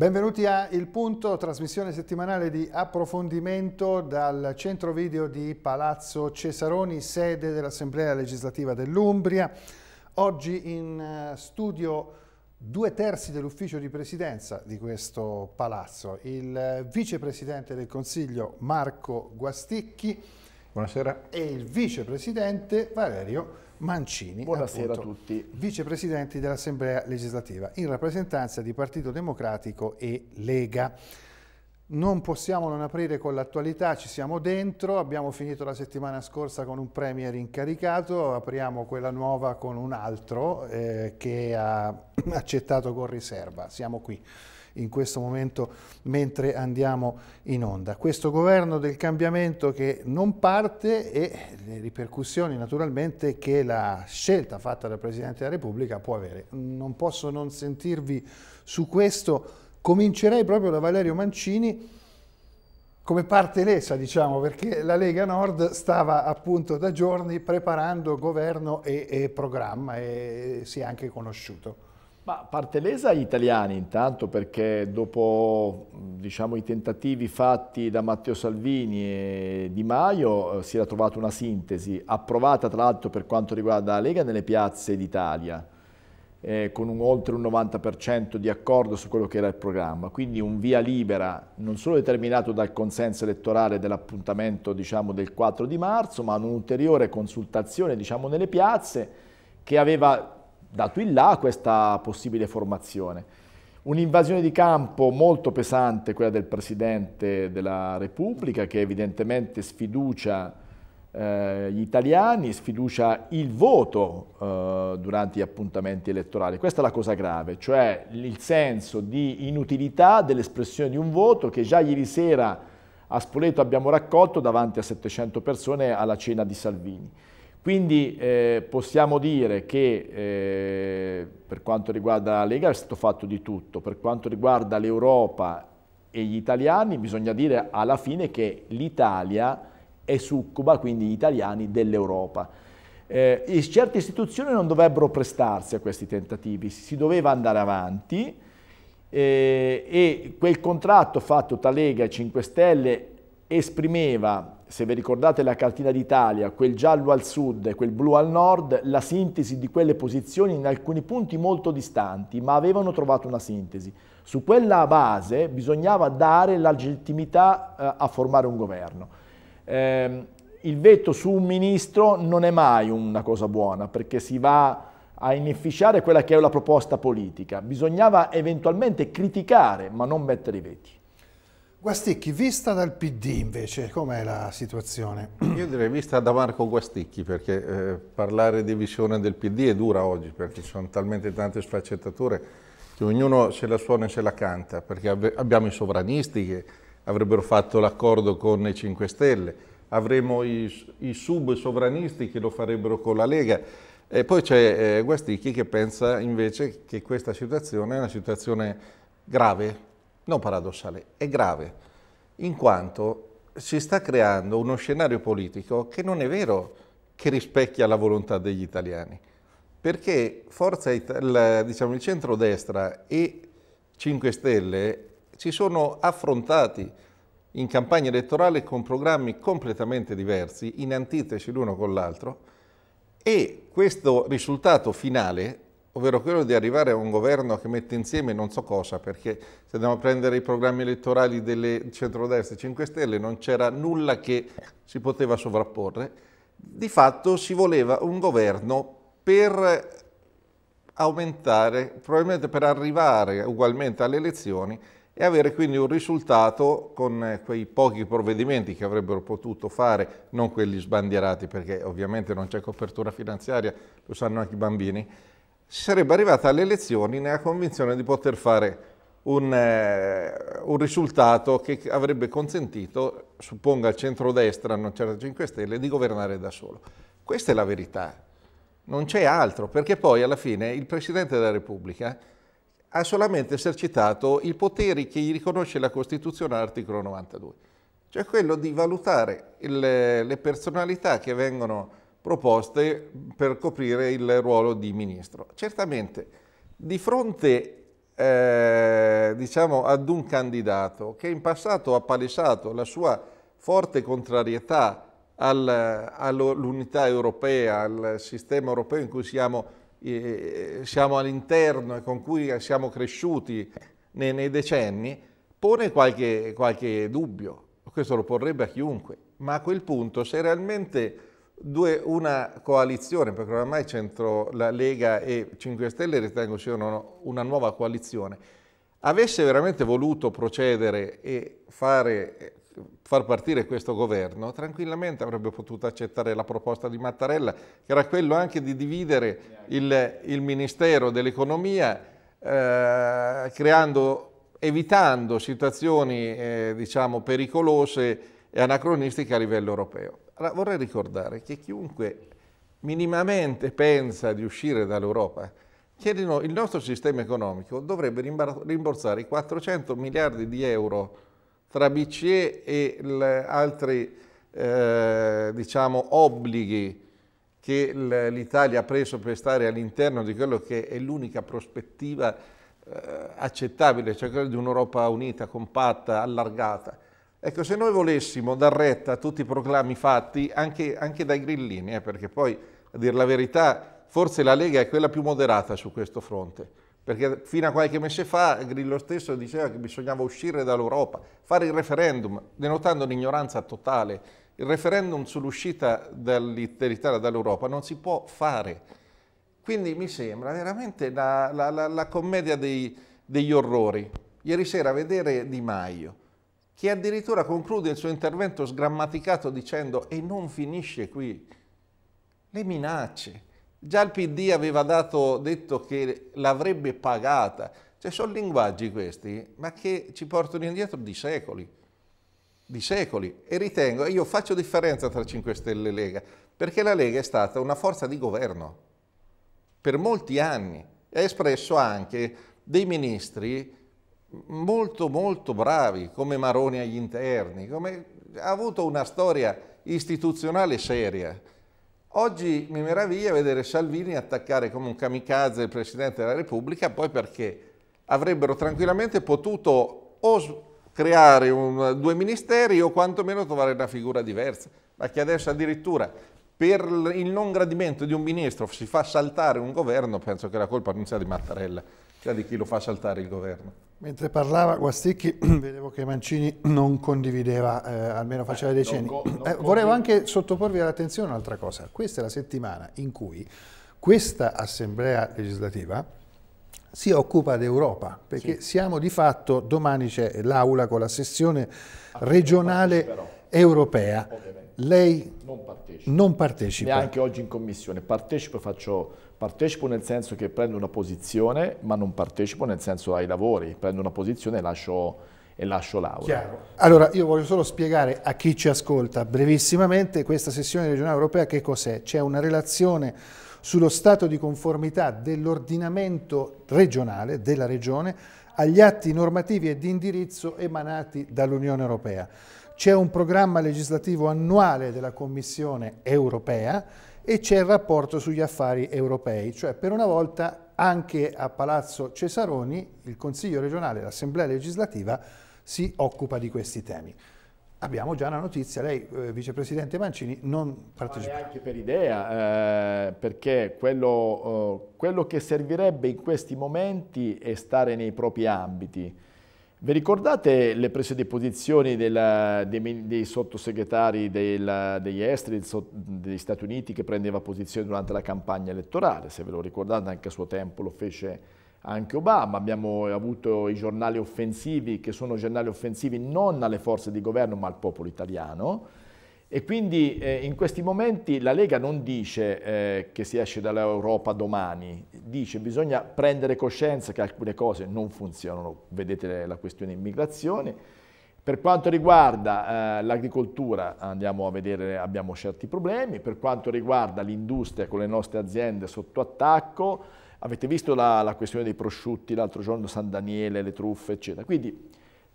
Benvenuti a Il Punto, trasmissione settimanale di approfondimento dal centro video di Palazzo Cesaroni, sede dell'Assemblea legislativa dell'Umbria. Oggi in eh, studio due terzi dell'ufficio di presidenza di questo palazzo, il eh, vicepresidente del Consiglio Marco Guasticchi Buonasera. e il vicepresidente Valerio Mancini. Buonasera appunto, a tutti. Vicepresidenti dell'Assemblea legislativa in rappresentanza di Partito Democratico e Lega. Non possiamo non aprire con l'attualità, ci siamo dentro, abbiamo finito la settimana scorsa con un Premier incaricato, apriamo quella nuova con un altro eh, che ha accettato con riserva, siamo qui in questo momento mentre andiamo in onda. Questo governo del cambiamento che non parte e le ripercussioni naturalmente che la scelta fatta dal Presidente della Repubblica può avere. Non posso non sentirvi su questo. Comincerei proprio da Valerio Mancini come parte lesa, diciamo, perché la Lega Nord stava appunto da giorni preparando governo e, e programma e si è anche conosciuto. Ma parte lesa agli italiani intanto perché dopo diciamo, i tentativi fatti da Matteo Salvini e Di Maio eh, si era trovata una sintesi approvata tra l'altro per quanto riguarda la Lega nelle piazze d'Italia eh, con un, oltre un 90% di accordo su quello che era il programma quindi un via libera non solo determinato dal consenso elettorale dell'appuntamento diciamo, del 4 di marzo ma un'ulteriore consultazione diciamo, nelle piazze che aveva dato in là questa possibile formazione. Un'invasione di campo molto pesante, quella del Presidente della Repubblica, che evidentemente sfiducia eh, gli italiani, sfiducia il voto eh, durante gli appuntamenti elettorali. Questa è la cosa grave, cioè il senso di inutilità dell'espressione di un voto che già ieri sera a Spoleto abbiamo raccolto davanti a 700 persone alla cena di Salvini. Quindi eh, possiamo dire che eh, per quanto riguarda la Lega è stato fatto di tutto, per quanto riguarda l'Europa e gli italiani bisogna dire alla fine che l'Italia è succuba, quindi gli italiani, dell'Europa. Eh, certe istituzioni non dovrebbero prestarsi a questi tentativi, si doveva andare avanti eh, e quel contratto fatto tra Lega e 5 Stelle esprimeva se vi ricordate la cartina d'Italia, quel giallo al sud e quel blu al nord, la sintesi di quelle posizioni in alcuni punti molto distanti, ma avevano trovato una sintesi. Su quella base bisognava dare la legittimità eh, a formare un governo. Eh, il veto su un ministro non è mai una cosa buona, perché si va a inefficiare quella che è la proposta politica. Bisognava eventualmente criticare, ma non mettere i veti. Guasticchi, vista dal PD invece, com'è la situazione? Io direi vista da Marco Guasticchi, perché eh, parlare di visione del PD è dura oggi, perché ci sono talmente tante sfaccettature che ognuno se la suona e se la canta, perché abbiamo i sovranisti che avrebbero fatto l'accordo con i 5 Stelle, avremo i, i sub-sovranisti che lo farebbero con la Lega, e poi c'è eh, Guasticchi che pensa invece che questa situazione è una situazione grave, non paradossale, è grave, in quanto si sta creando uno scenario politico che non è vero che rispecchia la volontà degli italiani, perché Forza Italia, diciamo, il centrodestra e 5 Stelle si sono affrontati in campagna elettorale con programmi completamente diversi, in antitesi l'uno con l'altro, e questo risultato finale ovvero quello di arrivare a un governo che mette insieme non so cosa, perché se andiamo a prendere i programmi elettorali delle centrodestra 5 Stelle non c'era nulla che si poteva sovrapporre, di fatto si voleva un governo per aumentare, probabilmente per arrivare ugualmente alle elezioni e avere quindi un risultato con eh, quei pochi provvedimenti che avrebbero potuto fare, non quelli sbandierati perché ovviamente non c'è copertura finanziaria, lo sanno anche i bambini, si sarebbe arrivata alle elezioni nella convinzione di poter fare un, eh, un risultato che avrebbe consentito, supponga al centrodestra, non c'era 5 Stelle, di governare da solo. Questa è la verità, non c'è altro, perché poi alla fine il Presidente della Repubblica ha solamente esercitato i poteri che gli riconosce la Costituzione all'articolo 92, cioè quello di valutare il, le personalità che vengono proposte per coprire il ruolo di ministro. Certamente, di fronte eh, diciamo, ad un candidato che in passato ha palesato la sua forte contrarietà al, all'unità europea, al sistema europeo in cui siamo, eh, siamo all'interno e con cui siamo cresciuti nei, nei decenni, pone qualche, qualche dubbio. Questo lo porrebbe a chiunque. Ma a quel punto, se realmente Due, una coalizione, perché oramai centro, la Lega e 5 Stelle ritengo siano una nuova coalizione, avesse veramente voluto procedere e fare, far partire questo governo, tranquillamente avrebbe potuto accettare la proposta di Mattarella, che era quello anche di dividere il, il Ministero dell'Economia, eh, evitando situazioni eh, diciamo, pericolose e anacronistiche a livello europeo. Allora, vorrei ricordare che chiunque minimamente pensa di uscire dall'Europa, che il nostro sistema economico dovrebbe rimborsare i 400 miliardi di euro tra BCE e altri eh, diciamo, obblighi che l'Italia ha preso per stare all'interno di quello che è l'unica prospettiva eh, accettabile, cioè quella di un'Europa unita, compatta, allargata. Ecco, se noi volessimo dar retta a tutti i proclami fatti, anche, anche dai grillini, eh, perché poi, a dire la verità, forse la Lega è quella più moderata su questo fronte, perché fino a qualche mese fa Grillo stesso diceva che bisognava uscire dall'Europa, fare il referendum, denotando l'ignoranza totale. Il referendum sull'uscita dall'Italia dall'Europa non si può fare. Quindi mi sembra veramente la, la, la, la commedia dei, degli orrori. Ieri sera vedere Di Maio, che addirittura conclude il suo intervento sgrammaticato dicendo e non finisce qui. Le minacce. Già il PD aveva dato, detto che l'avrebbe pagata. Cioè sono linguaggi questi, ma che ci portano indietro di secoli. Di secoli. E ritengo, io faccio differenza tra 5 Stelle e Lega, perché la Lega è stata una forza di governo per molti anni. Ha espresso anche dei ministri molto molto bravi, come Maroni agli interni, come, ha avuto una storia istituzionale seria. Oggi mi meraviglia vedere Salvini attaccare come un kamikaze il Presidente della Repubblica, poi perché avrebbero tranquillamente potuto o creare un, due ministeri o quantomeno trovare una figura diversa, ma che adesso addirittura per il non gradimento di un ministro si fa saltare un governo, penso che la colpa non sia di Mattarella, sia di chi lo fa saltare il governo. Mentre parlava Guasticchi, vedevo che Mancini non condivideva, eh, almeno faceva eh, dei cenni. Eh, volevo anche sottoporvi all'attenzione un'altra cosa. Questa è la settimana in cui questa assemblea legislativa si occupa d'Europa, perché sì. siamo di fatto, domani c'è l'aula con la sessione ah, regionale europea. Ovviamente lei non partecipa. non partecipa. Neanche oggi in commissione. Partecipo, faccio, partecipo nel senso che prendo una posizione, ma non partecipo nel senso ai lavori. Prendo una posizione e lascio, e lascio l'aula. Chiaro. Allora, io voglio solo spiegare a chi ci ascolta brevissimamente questa sessione regionale europea che cos'è. C'è una relazione sullo stato di conformità dell'ordinamento regionale, della regione, agli atti normativi e di indirizzo emanati dall'Unione Europea c'è un programma legislativo annuale della Commissione europea e c'è il rapporto sugli affari europei, cioè per una volta anche a Palazzo Cesaroni il Consiglio regionale, l'Assemblea legislativa si occupa di questi temi. Abbiamo già una notizia, lei eh, vicepresidente Mancini non partecipa. Ma anche per idea, eh, perché quello, eh, quello che servirebbe in questi momenti è stare nei propri ambiti. Vi ricordate le prese di posizione della, dei, dei, sottosegretari della, degli esteri degli Stati Uniti che prendeva posizione durante la campagna elettorale? Se ve lo ricordate anche a suo tempo lo fece anche Obama, abbiamo avuto i giornali offensivi che sono giornali offensivi non alle forze di governo ma al popolo italiano, e quindi eh, in questi momenti la Lega non dice eh, che si esce dall'Europa domani, dice che bisogna prendere coscienza che alcune cose non funzionano, vedete la questione immigrazione. Per quanto riguarda eh, l'agricoltura andiamo a vedere, abbiamo certi problemi, per quanto riguarda l'industria con le nostre aziende sotto attacco, avete visto la, la questione dei prosciutti l'altro giorno, San Daniele, le truffe eccetera. Quindi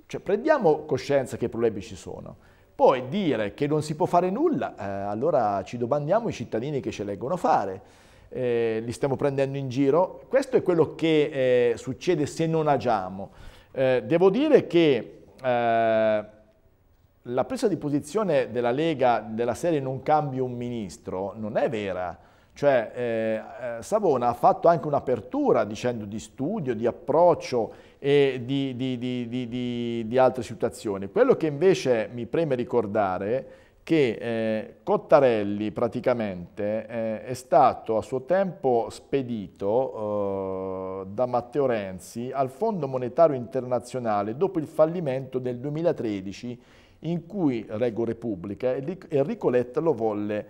cioè, prendiamo coscienza che i problemi ci sono. Poi dire che non si può fare nulla, eh, allora ci domandiamo i cittadini che ce leggono fare. Eh, li stiamo prendendo in giro? Questo è quello che eh, succede se non agiamo. Eh, devo dire che eh, la presa di posizione della Lega della serie non cambio un ministro non è vera. Cioè eh, eh, Savona ha fatto anche un'apertura dicendo di studio, di approccio e di, di, di, di, altre situazioni. Quello che invece mi preme ricordare è che eh, Cottarelli praticamente eh, è stato a suo tempo spedito eh, da Matteo Renzi al Fondo Monetario Internazionale dopo il fallimento del 2013 in cui Rego Repubblica Enrico Letta lo volle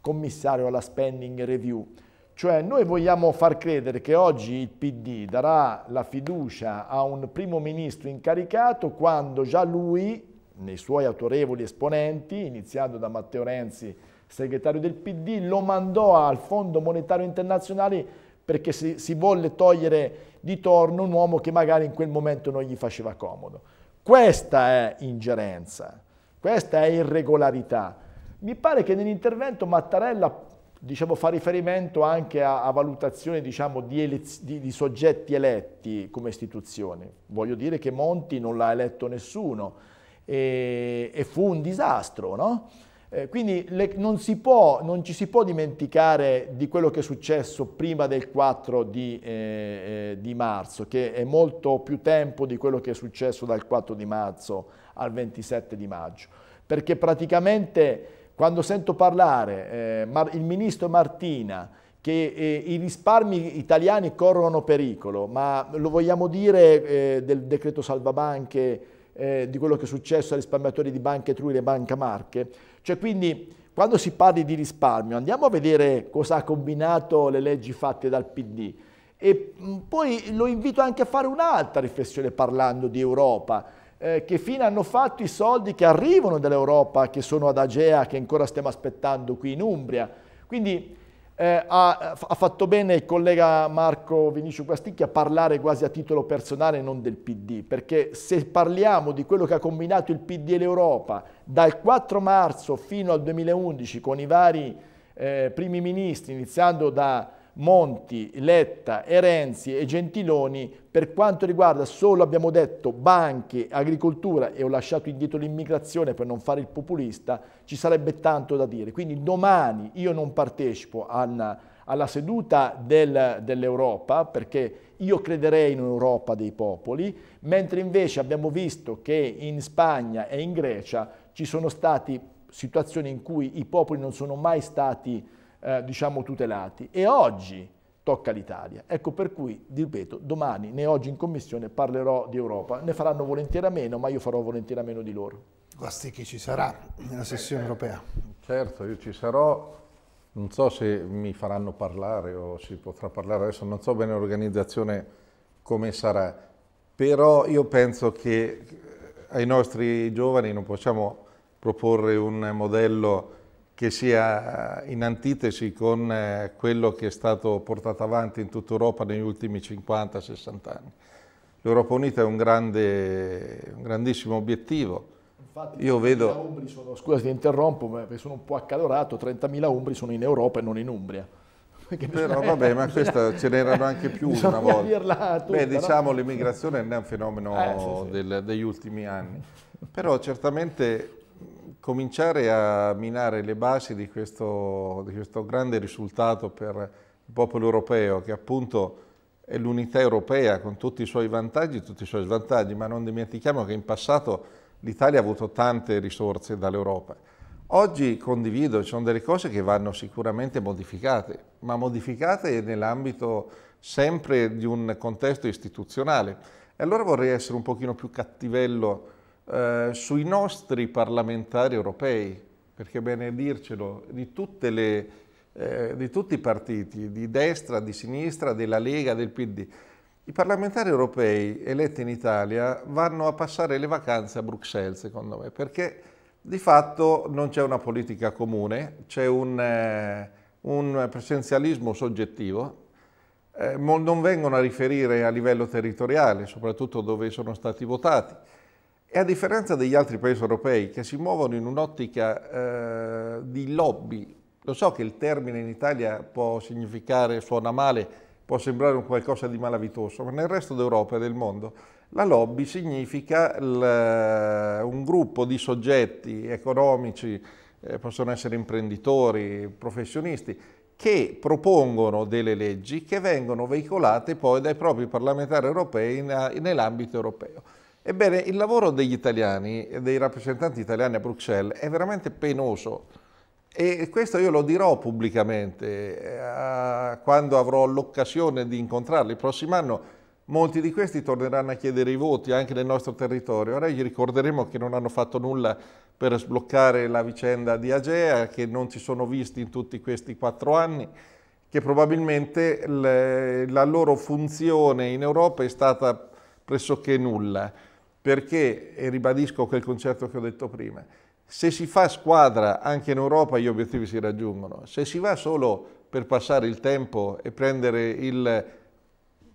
commissario alla spending review. Cioè noi vogliamo far credere che oggi il PD darà la fiducia a un primo ministro incaricato quando già lui, nei suoi autorevoli esponenti, iniziando da Matteo Renzi, segretario del PD, lo mandò al Fondo Monetario Internazionale perché si, si volle togliere di torno un uomo che magari in quel momento non gli faceva comodo. Questa è ingerenza, questa è irregolarità. Mi pare che nell'intervento Mattarella diciamo, fa riferimento anche a, a valutazioni diciamo, di, di, di, soggetti eletti come istituzione. Voglio dire che Monti non l'ha eletto nessuno e, e, fu un disastro, no? eh, quindi le, non, può, non, ci si può dimenticare di quello che è successo prima del 4 di, eh, eh, di marzo, che è molto più tempo di quello che è successo dal 4 di marzo al 27 di maggio, perché praticamente quando sento parlare eh, il ministro Martina che eh, i risparmi italiani corrono pericolo, ma lo vogliamo dire eh, del decreto salvabanche, eh, di quello che è successo ai risparmiatori di Banca Etruria e Banca Marche? Cioè quindi quando si parli di risparmio andiamo a vedere cosa ha combinato le leggi fatte dal PD e poi lo invito anche a fare un'altra riflessione parlando di Europa eh, che fine hanno fatto i soldi che arrivano dall'Europa, che sono ad Agea, che ancora stiamo aspettando qui in Umbria. Quindi eh, ha, ha, fatto bene il collega Marco Vinicio Guasticchi a parlare quasi a titolo personale non del PD, perché se parliamo di quello che ha combinato il PD e l'Europa dal 4 marzo fino al 2011 con i vari eh, primi ministri, iniziando da Monti, Letta Erenzi e Gentiloni per quanto riguarda solo, abbiamo detto, banche, agricoltura e ho lasciato indietro l'immigrazione per non fare il populista, ci sarebbe tanto da dire. Quindi domani io non partecipo alla, alla seduta del, dell'Europa perché io crederei in un'Europa dei popoli, mentre invece abbiamo visto che in Spagna e in Grecia ci sono state situazioni in cui i popoli non sono mai stati eh, diciamo tutelati e oggi tocca all'Italia. Ecco per cui, ripeto, domani né oggi in commissione parlerò di Europa, ne faranno volentieri a meno, ma io farò volentieri a meno di loro. Guasti che ci sarà nella sessione europea. Certo, io ci sarò, non so se mi faranno parlare o si potrà parlare adesso, non so bene l'organizzazione come sarà, però io penso che eh, ai nostri giovani non possiamo proporre un modello che sia eh, in antitesi con eh, quello che è stato portato avanti in tutta Europa negli ultimi 50-60 anni. L'Europa Unita è un, grande, un grandissimo obiettivo. Infatti, Io vedo... Sono, scusa ti interrompo, ma sono un po' accalorato, 30.000 umbri sono in Europa e non in Umbria. Perché Però vabbè, ma questa ce n'erano anche più una volta. Tutta, Beh, diciamo no? l'immigrazione non è un fenomeno eh, sì, sì. Del, degli ultimi anni. Però certamente cominciare a minare le basi di questo, di questo grande risultato per il popolo europeo, che appunto è l'unità europea con tutti i suoi vantaggi e tutti i suoi svantaggi, ma non dimentichiamo che in passato l'Italia ha avuto tante risorse dall'Europa. Oggi condivido, ci sono delle cose che vanno sicuramente modificate, ma modificate nell'ambito sempre di un contesto istituzionale. E allora vorrei essere un pochino più cattivello eh, sui nostri parlamentari europei, perché è bene dircelo, di, le, eh, di tutti i partiti, di destra, di sinistra, della Lega, del PD. I parlamentari europei eletti in Italia vanno a passare le vacanze a Bruxelles, secondo me, perché di fatto non c'è una politica comune, c'è un, eh, un presidenzialismo soggettivo, eh, non vengono a riferire a livello territoriale, soprattutto dove sono stati votati. E a differenza degli altri paesi europei che si muovono in un'ottica eh, di lobby, lo so che il termine in Italia può significare, suona male, può sembrare un qualcosa di malavitoso, ma nel resto d'Europa e del mondo la lobby significa il, eh, un gruppo di soggetti economici, eh, possono essere imprenditori, professionisti, che propongono delle leggi che vengono veicolate poi dai propri parlamentari europei eh, nell'ambito europeo. Ebbene, il lavoro degli italiani, dei rappresentanti italiani a Bruxelles, è veramente penoso. E questo io lo dirò pubblicamente eh, quando avrò l'occasione di incontrarli. Il prossimo anno molti di questi torneranno a chiedere i voti anche nel nostro territorio. Ora gli ricorderemo che non hanno fatto nulla per sbloccare la vicenda di Agea, che non ci sono visti in tutti questi quattro anni, che probabilmente le, la loro funzione in Europa è stata pressoché nulla perché, e ribadisco quel concetto che ho detto prima, se si fa squadra anche in Europa gli obiettivi si raggiungono, se si va solo per passare il tempo e prendere il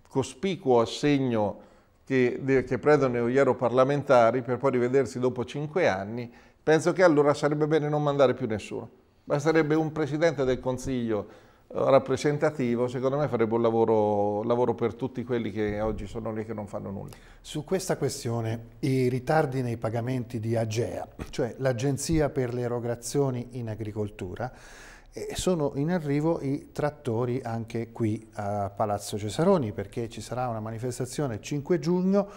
cospicuo assegno che, che prendono gli europarlamentari per poi rivedersi dopo cinque anni, penso che allora sarebbe bene non mandare più nessuno. Basterebbe un Presidente del Consiglio rappresentativo, secondo me farebbe un lavoro, lavoro, per tutti quelli che oggi sono lì che non fanno nulla. Su questa questione, i ritardi nei pagamenti di Agea, cioè l'Agenzia per le erogazioni in agricoltura, eh, sono in arrivo i trattori anche qui a Palazzo Cesaroni perché ci sarà una manifestazione il 5 giugno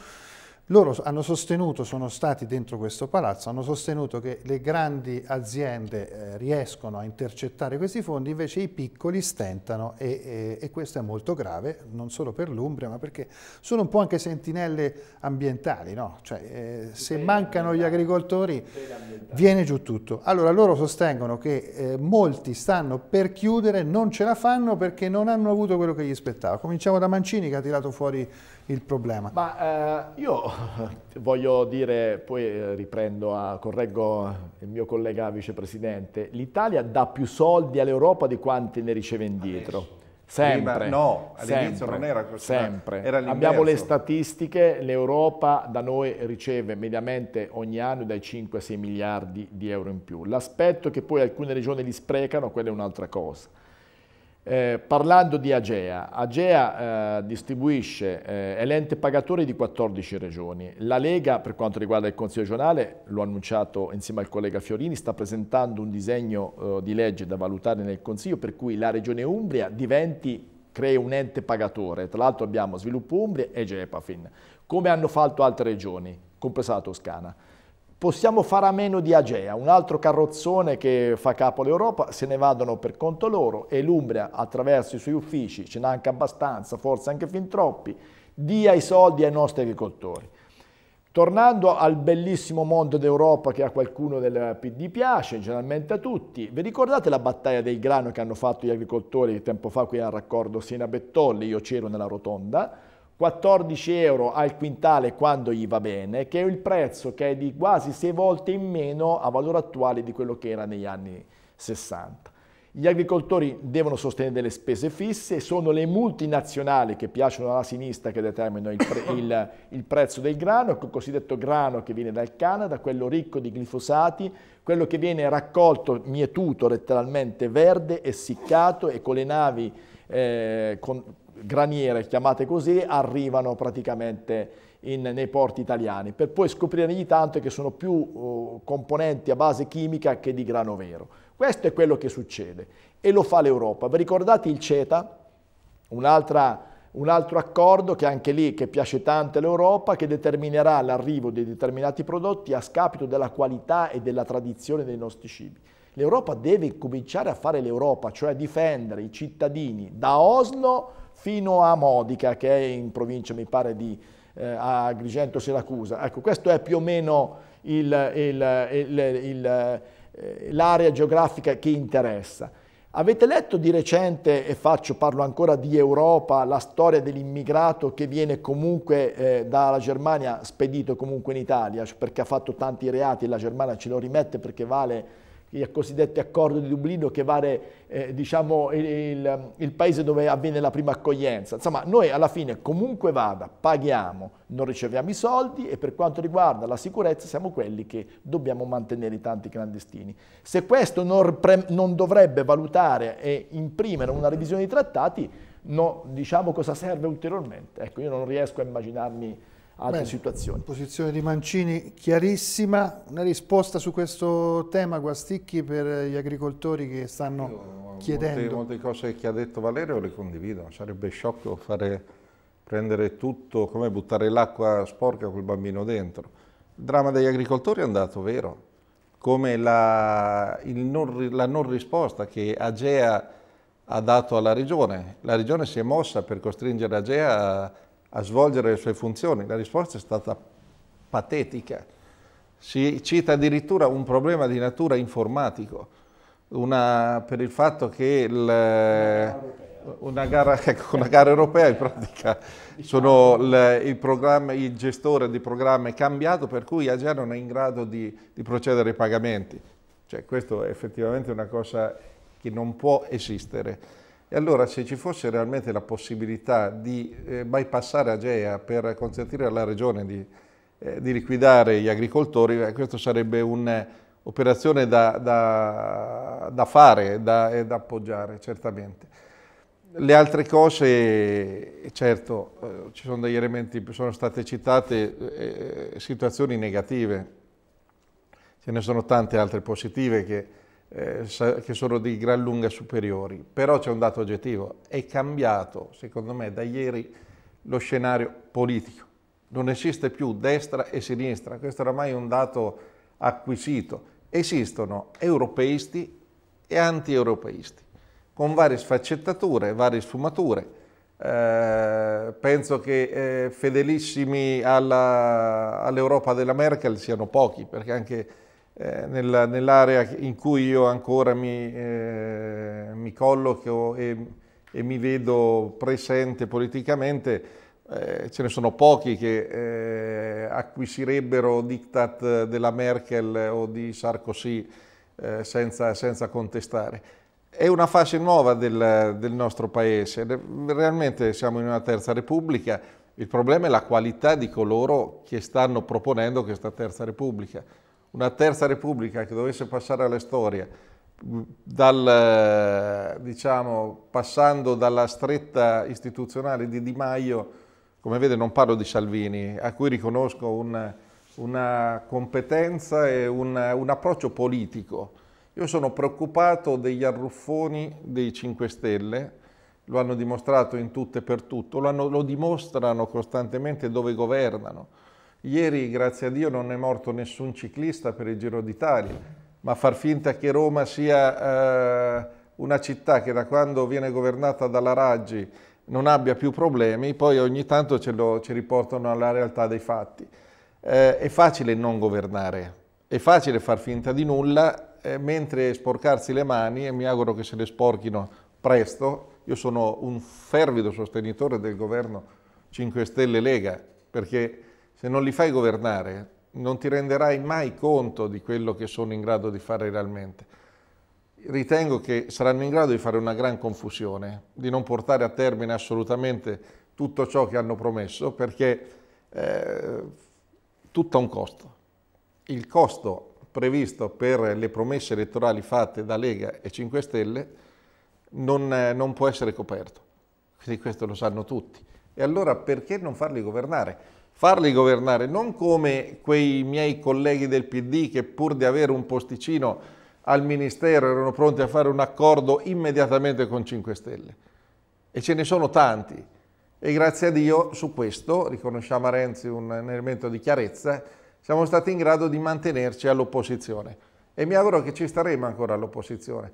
loro hanno sostenuto, sono stati dentro questo palazzo, hanno sostenuto che le grandi aziende eh, riescono a intercettare questi fondi, invece i piccoli stentano e, e, e questo è molto grave, non solo per l'Umbria, ma perché sono un po' anche sentinelle ambientali, no? cioè, eh, se mancano gli agricoltori viene giù tutto. Allora loro sostengono che eh, molti stanno per chiudere, non ce la fanno perché non hanno avuto quello che gli spettava. Cominciamo da Mancini che ha tirato fuori il problema. Ma eh, io voglio dire, poi eh, riprendo, a, correggo il mio collega vicepresidente, l'Italia dà più soldi all'Europa di quanti ne riceve indietro. Adesso. Sempre. Prima, no, all'inizio non era così. Sempre. Era Abbiamo le statistiche, l'Europa da noi riceve mediamente ogni anno dai 5 a 6 miliardi di euro in più. L'aspetto che poi alcune regioni li sprecano, quella è un'altra cosa. Eh, parlando di Agea, Agea eh, distribuisce, eh, è l'ente pagatore di 14 regioni. La Lega, per quanto riguarda il Consiglio regionale, l'ho annunciato insieme al collega Fiorini, sta presentando un disegno eh, di legge da valutare nel Consiglio per cui la regione Umbria diventi, crea un ente pagatore. Tra l'altro abbiamo Sviluppo Umbria e Gepafin, come hanno fatto altre regioni, compresa la Toscana. Possiamo fare a meno di Agea, un altro carrozzone che fa capo all'Europa, se ne vadano per conto loro e l'Umbria attraverso i suoi uffici, ce n'ha anche abbastanza, forse anche fin troppi, dia i soldi ai nostri agricoltori. Tornando al bellissimo mondo d'Europa che a qualcuno del PD piace, generalmente a tutti, vi ricordate la battaglia del grano che hanno fatto gli agricoltori tempo fa qui al raccordo Siena Bettolli, io c'ero nella rotonda, 14 euro al quintale quando gli va bene, che è il prezzo che è di quasi 6 volte in meno a valore attuale di quello che era negli anni 60. Gli agricoltori devono sostenere delle spese fisse, sono le multinazionali che piacciono alla sinistra che determinano il, pre il, il prezzo del grano, il cosiddetto grano che viene dal Canada, quello ricco di glifosati, quello che viene raccolto, mietuto letteralmente verde, essiccato e con le navi eh, con, graniere, chiamate così, arrivano praticamente in, nei porti italiani, per poi scoprire ogni tanto che sono più uh, componenti a base chimica che di grano vero. Questo è quello che succede e lo fa l'Europa. Vi ricordate il CETA? Un altro accordo che anche lì che piace tanto all'Europa, che determinerà l'arrivo di determinati prodotti a scapito della qualità e della tradizione dei nostri cibi. L'Europa deve cominciare a fare l'Europa, cioè a difendere i cittadini da Oslo fino a Modica, che è in provincia, mi pare, di eh, Agrigento-Siracusa. Ecco, questo è più o meno eh, l'area geografica che interessa. Avete letto di recente, e faccio, parlo ancora di Europa, la storia dell'immigrato che viene comunque eh, dalla Germania spedito comunque in Italia, perché ha fatto tanti reati e la Germania ce lo rimette perché vale il cosiddetto accordo di Dublino che vale eh, diciamo, il, il, il, paese dove avviene la prima accoglienza. Insomma, noi alla fine comunque vada, paghiamo, non riceviamo i soldi e per quanto riguarda la sicurezza siamo quelli che dobbiamo mantenere i tanti clandestini. Se questo non, non dovrebbe valutare e imprimere una revisione dei trattati, no, diciamo cosa serve ulteriormente. Ecco, io non riesco a immaginarmi altre Bene, situazioni. Posizione di Mancini chiarissima, una risposta su questo tema Guasticchi per gli agricoltori che stanno Io, chiedendo. Molte, molte cose che ha detto Valerio le condivido, sarebbe sciocco fare, prendere tutto, come buttare l'acqua sporca col bambino dentro. Il dramma degli agricoltori è andato vero, come la, non, la non risposta che Agea ha dato alla Regione. La Regione si è mossa per costringere Agea a a svolgere le sue funzioni. La risposta è stata patetica. Si cita addirittura un problema di natura informatico, una, per il fatto che il, una gara, ecco, una gara, europea in pratica sono il, il, il, gestore di programma è cambiato per cui AGEA non è in grado di, di procedere ai pagamenti. Cioè, questo è effettivamente una cosa che non può esistere. E allora se ci fosse realmente la possibilità di eh, bypassare Agea per consentire alla Regione di, eh, di liquidare gli agricoltori, eh, questa sarebbe un'operazione da, da, da, fare da, e eh, da appoggiare, certamente. Le altre cose, eh, certo, eh, ci sono degli elementi, sono state citate situazioni negative, ce ne sono tante altre positive che eh, che sono di gran lunga superiori, però c'è un dato oggettivo, è cambiato secondo me da ieri lo scenario politico, non esiste più destra e sinistra, questo oramai è un dato acquisito, esistono europeisti e anti-europeisti, con varie sfaccettature, varie sfumature, eh, penso che eh, fedelissimi all'Europa all della Merkel siano pochi, perché anche eh, nell'area in cui io ancora mi, eh, mi colloco e, e, mi vedo presente politicamente, eh, ce ne sono pochi che eh, acquisirebbero diktat della Merkel o di Sarkozy eh, senza, senza, contestare. È una fase nuova del, del nostro paese, realmente siamo in una terza repubblica, il problema è la qualità di coloro che stanno proponendo questa terza repubblica una terza repubblica che dovesse passare alla storia, dal, eh, diciamo, passando dalla stretta istituzionale di Di Maio, come vede non parlo di Salvini, a cui riconosco un, una competenza e un, un approccio politico. Io sono preoccupato degli arruffoni dei 5 Stelle, lo hanno dimostrato in tutto e per tutto, lo, hanno, lo dimostrano costantemente dove governano Ieri, grazie a Dio, non è morto nessun ciclista per il Giro d'Italia, ma far finta che Roma sia eh, una città che da quando viene governata dalla Raggi non abbia più problemi, poi ogni tanto ce lo, ci riportano alla realtà dei fatti. Eh, è facile non governare, è facile far finta di nulla, eh, mentre sporcarsi le mani, e mi auguro che se le sporchino presto, io sono un fervido sostenitore del governo 5 Stelle Lega, perché se non li fai governare, non ti renderai mai conto di quello che sono in grado di fare realmente. Ritengo che saranno in grado di fare una gran confusione, di non portare a termine assolutamente tutto ciò che hanno promesso, perché eh, tutto ha un costo. Il costo previsto per le promesse elettorali fatte da Lega e 5 Stelle non, eh, non può essere coperto. Quindi questo lo sanno tutti. E allora perché non farli governare? farli governare non come quei miei colleghi del PD che pur di avere un posticino al Ministero erano pronti a fare un accordo immediatamente con 5 Stelle. E ce ne sono tanti. E grazie a Dio su questo, riconosciamo a Renzi un elemento di chiarezza, siamo stati in grado di mantenerci all'opposizione. E mi auguro che ci staremo ancora all'opposizione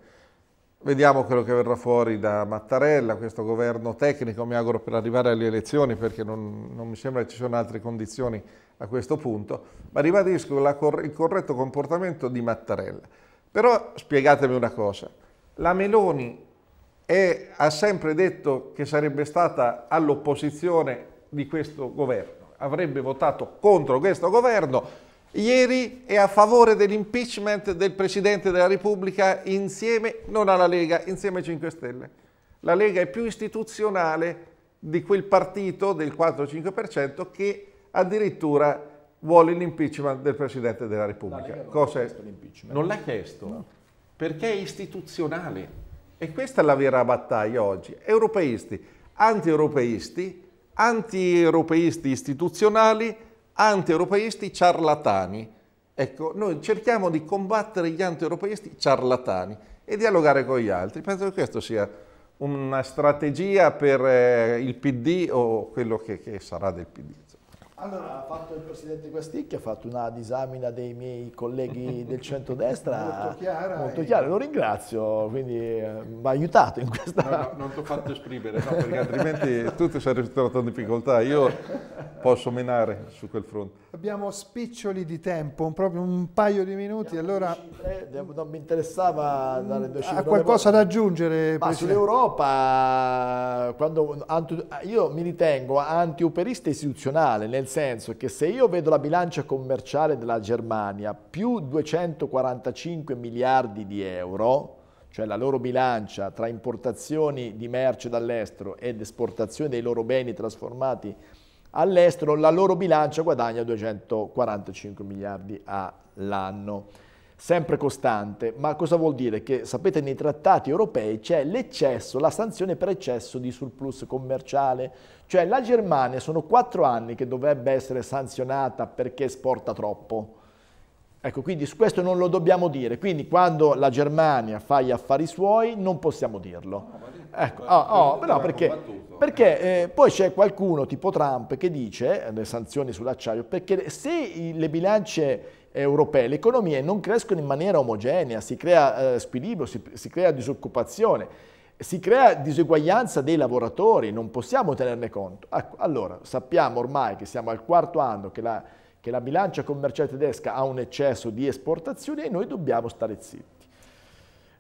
Vediamo quello che verrà fuori da Mattarella, questo governo tecnico, mi auguro per arrivare alle elezioni perché non, non mi sembra che ci siano altre condizioni a questo punto, ma ribadisco la, il corretto comportamento di Mattarella. Però spiegatemi una cosa, la Meloni è, ha sempre detto che sarebbe stata all'opposizione di questo governo, avrebbe votato contro questo governo, Ieri è a favore dell'impeachment del Presidente della Repubblica insieme, non alla Lega, insieme ai 5 Stelle. La Lega è più istituzionale di quel partito del 4-5% che addirittura vuole l'impeachment del Presidente della Repubblica. La Cosa è? Non l'ha chiesto, no. perché è istituzionale. E questa è la vera battaglia oggi. Europeisti, anti-europeisti, anti-europeisti istituzionali, anti-europeisti ciarlatani. Ecco, noi cerchiamo di combattere gli anti-europeisti ciarlatani e dialogare con gli altri. Penso che questa sia una strategia per eh, il PD o quello che, che sarà del PD. Allora, ha fatto il presidente Guasticchi, ha fatto una disamina dei miei colleghi del centrodestra. molto chiara. Molto e... chiara, lo ringrazio, quindi eh, mi ha aiutato in questa... No, no non ti ho fatto esprimere, no, perché altrimenti tu ti saresti trovato in difficoltà. Io posso menare su quel fronte abbiamo spiccioli di tempo, proprio un paio di minuti, allora... Cifre, non mi interessava dare due cifre. Ha qualcosa da aggiungere? Ma sull'Europa, io mi ritengo anti-operista istituzionale, nel senso che se io vedo la bilancia commerciale della Germania più 245 miliardi di euro, cioè la loro bilancia tra importazioni di merce dall'estero ed esportazioni dei loro beni trasformati all'estero la loro bilancia guadagna 245 miliardi all'anno. Sempre costante, ma cosa vuol dire? Che sapete nei trattati europei c'è l'eccesso, la sanzione per eccesso di surplus commerciale, cioè la Germania sono quattro anni che dovrebbe essere sanzionata perché esporta troppo. Ecco, quindi su questo non lo dobbiamo dire, quindi quando la Germania fa gli affari suoi non possiamo dirlo. Ecco, oh, oh, no, perché, perché eh, poi c'è qualcuno tipo Trump che dice, eh, le sanzioni sull'acciaio, perché se le bilance europee, le economie non crescono in maniera omogenea, si crea eh, squilibrio, si, si crea disoccupazione si crea diseguaglianza dei lavoratori, non possiamo tenerne conto. Ecco, allora, sappiamo ormai che siamo al quarto anno che la, che la bilancia commerciale tedesca ha un eccesso di esportazioni e noi dobbiamo stare zitti.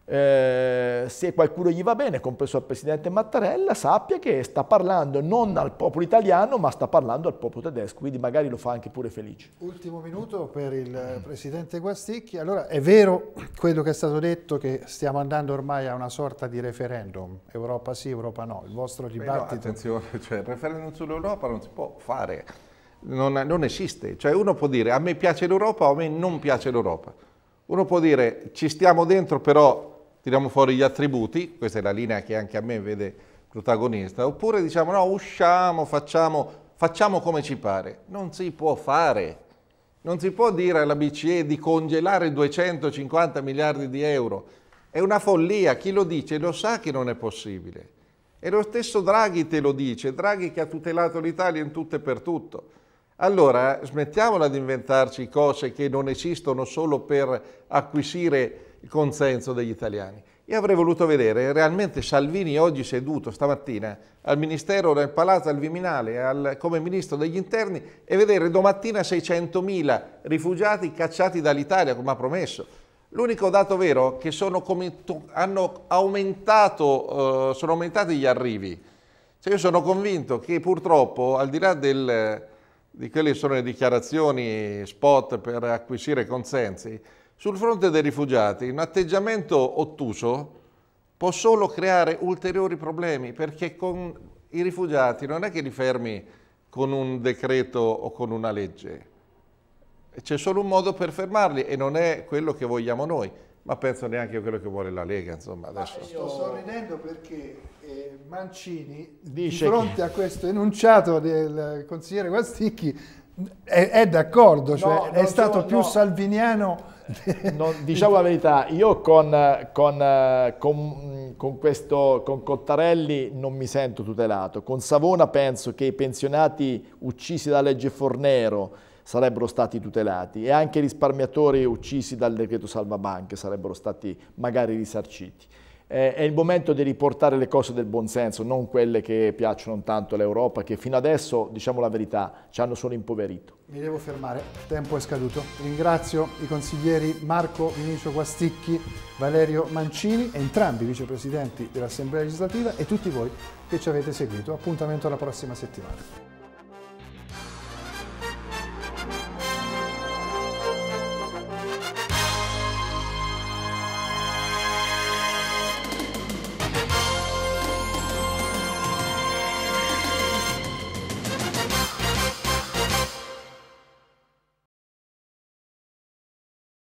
Eh, se qualcuno gli va bene, compreso il presidente Mattarella, sappia che sta parlando non al popolo italiano, ma sta parlando al popolo tedesco, quindi magari lo fa anche pure felice. Ultimo minuto per il presidente Guasticchi. Allora, è vero quello che è stato detto che stiamo andando ormai a una sorta di referendum, Europa sì, Europa no, il vostro dibattito. No, attenzione, cioè il referendum sull'Europa non si può fare, non, non esiste. Cioè uno può dire a me piace l'Europa o a me non piace l'Europa. Uno può dire ci stiamo dentro però tiriamo fuori gli attributi, questa è la linea che anche a me vede protagonista, oppure diciamo no, usciamo, facciamo, facciamo come ci pare. Non si può fare. Non si può dire alla BCE di congelare 250 miliardi di euro. È una follia, chi lo dice lo sa che non è possibile. E lo stesso Draghi te lo dice, Draghi che ha tutelato l'Italia in tutto e per tutto. Allora smettiamola di inventarci cose che non esistono solo per acquisire il consenso degli italiani. Io avrei voluto vedere realmente Salvini oggi seduto stamattina al Ministero del Palazzo, al Viminale, al, come Ministro degli Interni e vedere domattina 600.000 rifugiati cacciati dall'Italia, come ha promesso. L'unico dato vero è che sono, aumentato, eh, sono aumentati gli arrivi. Cioè io sono convinto che purtroppo, al di là del, di quelle che sono le dichiarazioni spot per acquisire consensi, sul fronte dei rifugiati, un atteggiamento ottuso può solo creare ulteriori problemi, perché con i rifugiati non è che li fermi con un decreto o con una legge. C'è solo un modo per fermarli e non è quello che vogliamo noi, ma penso neanche a quello che vuole la Lega. Insomma, adesso. Ah, sto sorridendo perché eh, Mancini, Dice di fronte che... a questo enunciato del consigliere Guasticchi, è, è d'accordo, cioè no, è stato so, più no. salviniano eh, non, diciamo la verità, io con, con, eh, con, mm, con, questo, con Cottarelli non mi sento tutelato, con Savona penso che i pensionati uccisi dalla legge Fornero sarebbero stati tutelati e anche i risparmiatori uccisi dal decreto salvabanche sarebbero stati magari risarciti eh, è il momento di riportare le cose del buonsenso, non quelle che piacciono tanto all'Europa, che fino adesso, diciamo la verità, ci hanno solo impoverito. Mi devo fermare, il tempo è scaduto. Ringrazio i consiglieri Marco Vinicio Guasticchi, Valerio Mancini, entrambi vicepresidenti dell'Assemblea legislativa e tutti voi che ci avete seguito. Appuntamento alla prossima settimana.